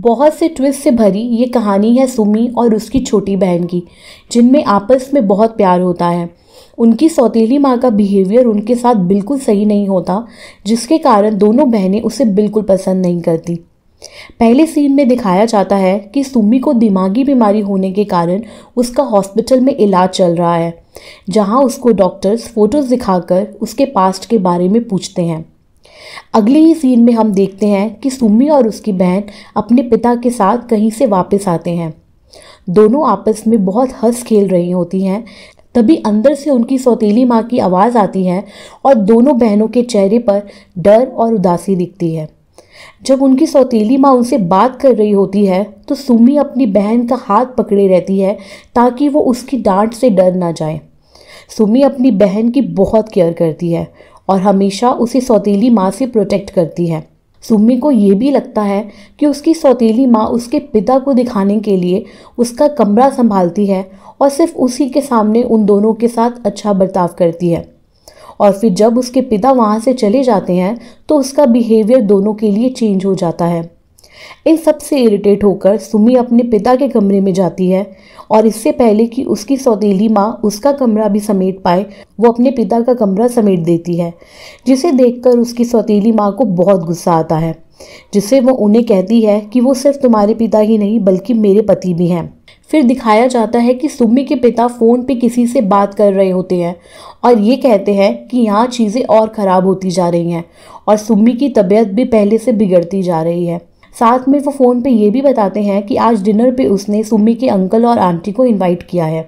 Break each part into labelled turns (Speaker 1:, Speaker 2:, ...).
Speaker 1: बहुत से ट्विस्ट से भरी ये कहानी है सुमी और उसकी छोटी बहन की जिनमें आपस में बहुत प्यार होता है उनकी सौतीली माँ का बिहेवियर उनके साथ बिल्कुल सही नहीं होता जिसके कारण दोनों बहनें उसे बिल्कुल पसंद नहीं करती पहले सीन में दिखाया जाता है कि सुमी को दिमागी बीमारी होने के कारण उसका हॉस्पिटल में इलाज चल रहा है जहाँ उसको डॉक्टर्स फ़ोटोज़ दिखाकर उसके पास्ट के बारे में पूछते हैं अगले ही सीन में हम देखते हैं कि सुमी और उसकी बहन अपने पिता के साथ कहीं से वापस आते हैं दोनों आपस में बहुत हंस खेल रही होती हैं तभी अंदर से उनकी सौतीली माँ की आवाज़ आती है और दोनों बहनों के चेहरे पर डर और उदासी दिखती है जब उनकी सौतीली माँ उनसे बात कर रही होती है तो सुमी अपनी बहन का हाथ पकड़े रहती है ताकि वो उसकी डांट से डर ना जाए सुमी अपनी बहन की बहुत केयर करती है और हमेशा उसे सौतीली माँ से प्रोटेक्ट करती है सुम्मी को ये भी लगता है कि उसकी सौतीली माँ उसके पिता को दिखाने के लिए उसका कमरा संभालती है और सिर्फ उसी के सामने उन दोनों के साथ अच्छा बर्ताव करती है और फिर जब उसके पिता वहाँ से चले जाते हैं तो उसका बिहेवियर दोनों के लिए चेंज हो जाता है इन सब से इरिटेट होकर सुमी अपने पिता के कमरे में जाती है और इससे पहले कि उसकी सौतीली माँ उसका कमरा भी समेट पाए वो अपने पिता का कमरा समेट देती है जिसे देखकर उसकी सौतीली माँ को बहुत गुस्सा आता है जिसे वो उन्हें कहती है कि वो सिर्फ तुम्हारे पिता ही नहीं बल्कि मेरे पति भी हैं फिर दिखाया जाता है कि सुम्मी के पिता फ़ोन पे किसी से बात कर रहे होते हैं और ये कहते हैं कि यहाँ चीज़ें और ख़राब होती जा रही हैं और सुम्मी की तबीयत भी पहले से बिगड़ती जा रही है साथ में वो फ़ोन पे ये भी बताते हैं कि आज डिनर पे उसने सुमी के अंकल और आंटी को इनवाइट किया है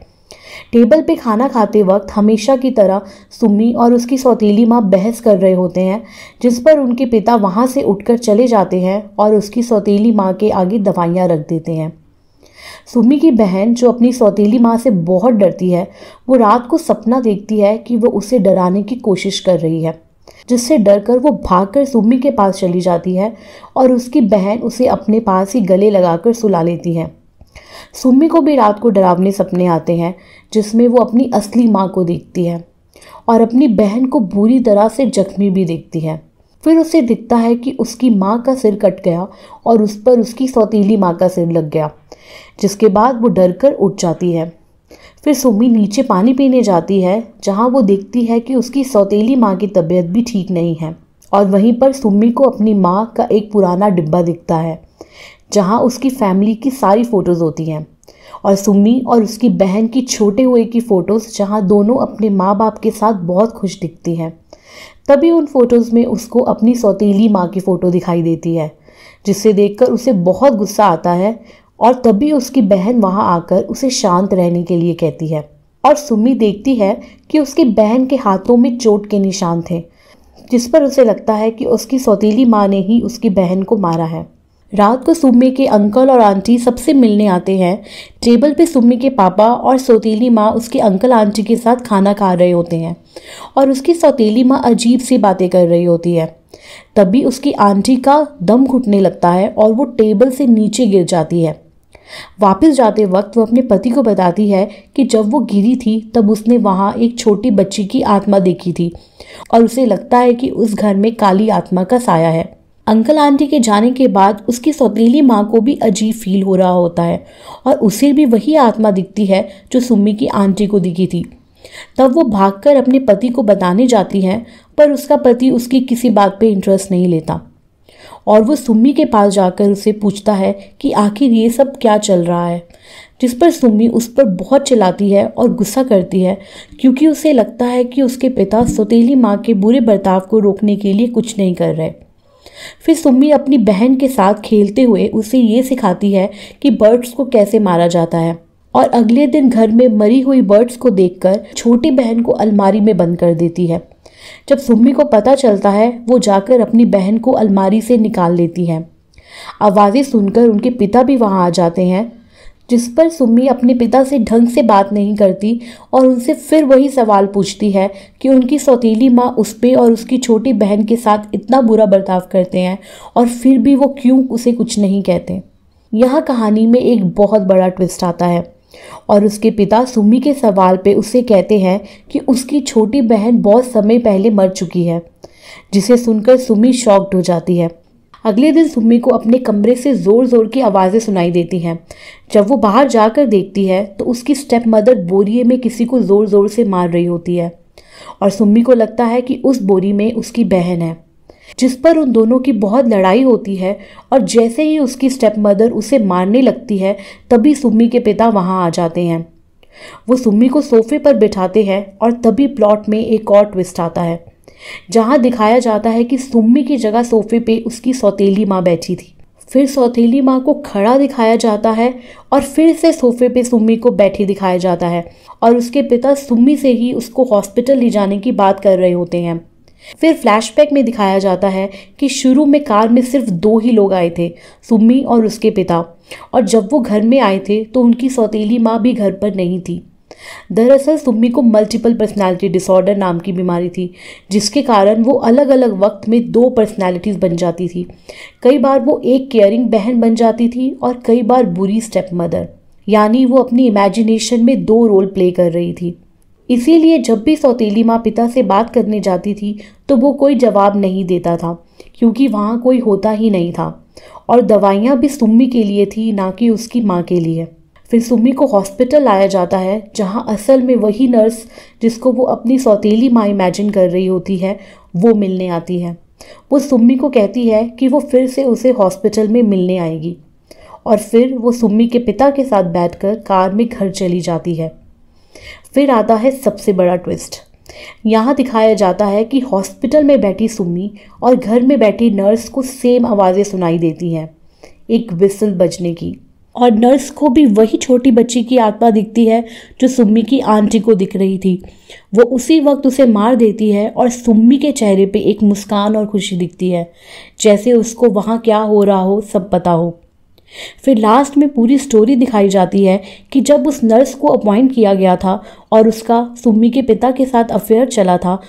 Speaker 1: टेबल पे खाना खाते वक्त हमेशा की तरह सुमी और उसकी सौतीली माँ बहस कर रहे होते हैं जिस पर उनके पिता वहाँ से उठकर चले जाते हैं और उसकी सौतीली माँ के आगे दवाइयाँ रख देते हैं सुमी की बहन जो अपनी सौतीली माँ से बहुत डरती है वो रात को सपना देखती है कि वो उसे डराने की कोशिश कर रही है जिससे डरकर वो भागकर सुम्मी के पास चली जाती है और उसकी बहन उसे अपने पास ही गले लगाकर सुला लेती है सुम्मी को भी रात को डरावने सपने आते हैं जिसमें वो अपनी असली माँ को देखती है और अपनी बहन को बुरी तरह से जख्मी भी देखती है फिर उसे दिखता है कि उसकी माँ का सिर कट गया और उस पर उसकी सौतीली माँ का सिर लग गया जिसके बाद वो डर कर उठ जाती है फिर सुमी नीचे पानी पीने जाती है जहाँ वो देखती है कि उसकी सौतेली माँ की तबीयत भी ठीक नहीं है और वहीं पर सुमी को अपनी माँ का एक पुराना डिब्बा दिखता है जहाँ उसकी फैमिली की सारी फ़ोटोज़ होती हैं और सुमी और उसकी बहन की छोटे हुए की फ़ोटोज़ जहाँ दोनों अपने माँ बाप के साथ बहुत खुश दिखती हैं तभी उन फ़ोटोज़ में उसको अपनी सौतीली माँ की फ़ोटो दिखाई देती है जिसे देखकर उसे बहुत गुस्सा आता है और तभी उसकी बहन वहाँ आकर उसे शांत रहने के लिए कहती है और सुमी देखती है कि उसकी बहन के हाथों में चोट के निशान थे जिस पर उसे लगता है कि उसकी सौतीली माँ ने ही उसकी बहन को मारा है रात को सुम्मी के अंकल और आंटी सबसे मिलने आते हैं टेबल पे सुम्मी के पापा और सौतीली माँ उसके अंकल आंटी के साथ खाना खा रहे होते हैं और उसकी सौतीली माँ अजीब सी बातें कर रही होती है तभी उसकी आंटी का दम घुटने लगता है और वो टेबल से नीचे गिर जाती है वापस जाते वक्त वह अपने पति को बताती है कि जब वो गिरी थी तब उसने वहाँ एक छोटी बच्ची की आत्मा देखी थी और उसे लगता है कि उस घर में काली आत्मा का साया है अंकल आंटी के जाने के बाद उसकी सौतीली माँ को भी अजीब फील हो रहा होता है और उसे भी वही आत्मा दिखती है जो सुम्मी की आंटी को दिखी थी तब वो भागकर अपने पति को बताने जाती है पर उसका पति उसकी किसी बात पे इंटरेस्ट नहीं लेता और वो सुम्मी के पास जाकर उसे पूछता है कि आखिर ये सब क्या चल रहा है जिस पर सुम्मी उस पर बहुत चिल्लाती है और गुस्सा करती है क्योंकि उसे लगता है कि उसके पिता सौतीली माँ के बुरे बर्ताव को रोकने के लिए कुछ नहीं कर रहे फिर सुम्मी अपनी बहन के साथ खेलते हुए उसे ये सिखाती है कि बर्ड्स को कैसे मारा जाता है और अगले दिन घर में मरी हुई बर्ड्स को देखकर छोटी बहन को अलमारी में बंद कर देती है जब सुम्मी को पता चलता है वो जाकर अपनी बहन को अलमारी से निकाल लेती है आवाज़ें सुनकर उनके पिता भी वहाँ आ जाते हैं जिस पर सुम्मी अपने पिता से ढंग से बात नहीं करती और उनसे फिर वही सवाल पूछती है कि उनकी सौतीली माँ उस पर और उसकी छोटी बहन के साथ इतना बुरा बर्ताव करते हैं और फिर भी वो क्यों उसे कुछ नहीं कहते यह कहानी में एक बहुत बड़ा ट्विस्ट आता है और उसके पिता सुमी के सवाल पे उसे कहते हैं कि उसकी छोटी बहन बहुत समय पहले मर चुकी है जिसे सुनकर सुमी शॉक्ड हो जाती है अगले दिन सुम्मी को अपने कमरे से ज़ोर ज़ोर की आवाज़ें सुनाई देती हैं जब वो बाहर जाकर देखती है तो उसकी स्टेप मदर बोरिए में किसी को ज़ोर ज़ोर से मार रही होती है और सुम्मी को लगता है कि उस बोरी में उसकी बहन है जिस पर उन दोनों की बहुत लड़ाई होती है और जैसे ही उसकी स्टेप मदर उसे मारने लगती है तभी सुम्मी के पिता वहाँ आ जाते हैं वो सुम्मी को सोफे पर बिठाते हैं और तभी प्लॉट में एक और ट्विस्ट आता है जहाँ दिखाया जाता है कि सुम्मी की जगह सोफे पे उसकी सौतेली माँ बैठी थी फिर सौतीली माँ को खड़ा दिखाया जाता है और फिर से सोफे पे सुम्मी को बैठी दिखाया जाता है और उसके पिता सुम्मी से ही उसको हॉस्पिटल ले जाने की बात कर रहे होते हैं फिर फ्लैशबैक में दिखाया जाता है कि शुरू में कार में सिर्फ दो ही लोग आए थे सुम्मी और उसके पिता और जब वो घर में आए थे तो उनकी सौतीली माँ भी घर पर नहीं थी दरअसल सुम्मी को मल्टीपल पर्सनालिटी डिसऑर्डर नाम की बीमारी थी जिसके कारण वो अलग अलग वक्त में दो पर्सनालिटीज़ बन जाती थी कई बार वो एक केयरिंग बहन बन जाती थी और कई बार बुरी स्टेप मदर यानी वो अपनी इमेजिनेशन में दो रोल प्ले कर रही थी इसीलिए जब भी सौतीली माँ पिता से बात करने जाती थी तो वो कोई जवाब नहीं देता था क्योंकि वहाँ कोई होता ही नहीं था और दवाइयाँ भी सुम्मी के लिए थी ना कि उसकी माँ के लिए फिर सुम्मी को हॉस्पिटल लाया जाता है जहाँ असल में वही नर्स जिसको वो अपनी सौतीली माँ इमेजिन कर रही होती है वो मिलने आती है वो सुम्मी को कहती है कि वो फिर से उसे हॉस्पिटल में मिलने आएगी और फिर वो सुम्मी के पिता के साथ बैठकर कार में घर चली जाती है फिर आता है सबसे बड़ा ट्विस्ट यहाँ दिखाया जाता है कि हॉस्पिटल में बैठी सुमी और घर में बैठी नर्स को सेम आवाज़ें सुनाई देती हैं एक विसल बजने की और नर्स को भी वही छोटी बच्ची की आत्मा दिखती है जो सुम्मी की आंटी को दिख रही थी वो उसी वक्त उसे मार देती है और सुम्मी के चेहरे पे एक मुस्कान और खुशी दिखती है जैसे उसको वहाँ क्या हो रहा हो सब पता हो फिर लास्ट में पूरी स्टोरी दिखाई जाती है कि जब उस नर्स को अपॉइंट किया गया था और उसका सुम्मी के पिता के साथ अफेयर चला था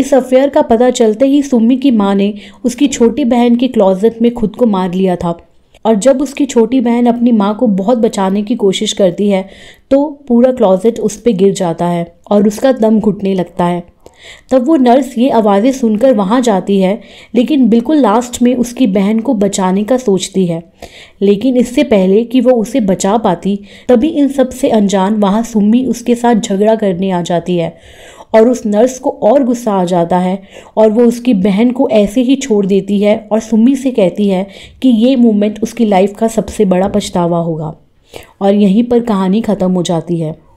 Speaker 1: इस अफेयर का पता चलते ही सुम्मी की माँ ने उसकी छोटी बहन के क्लॉजेट में खुद को मार लिया था और जब उसकी छोटी बहन अपनी माँ को बहुत बचाने की कोशिश करती है तो पूरा क्लॉजेट उस पर गिर जाता है और उसका दम घुटने लगता है तब वो नर्स ये आवाज़ें सुनकर वहाँ जाती है लेकिन बिल्कुल लास्ट में उसकी बहन को बचाने का सोचती है लेकिन इससे पहले कि वो उसे बचा पाती तभी इन सब से अनजान वहाँ सुम्मी उसके साथ झगड़ा करने आ जाती है और उस नर्स को और गुस्सा आ जाता है और वो उसकी बहन को ऐसे ही छोड़ देती है और सुम्मी से कहती है कि ये मोमेंट उसकी लाइफ का सबसे बड़ा पछतावा होगा और यहीं पर कहानी ख़त्म हो जाती है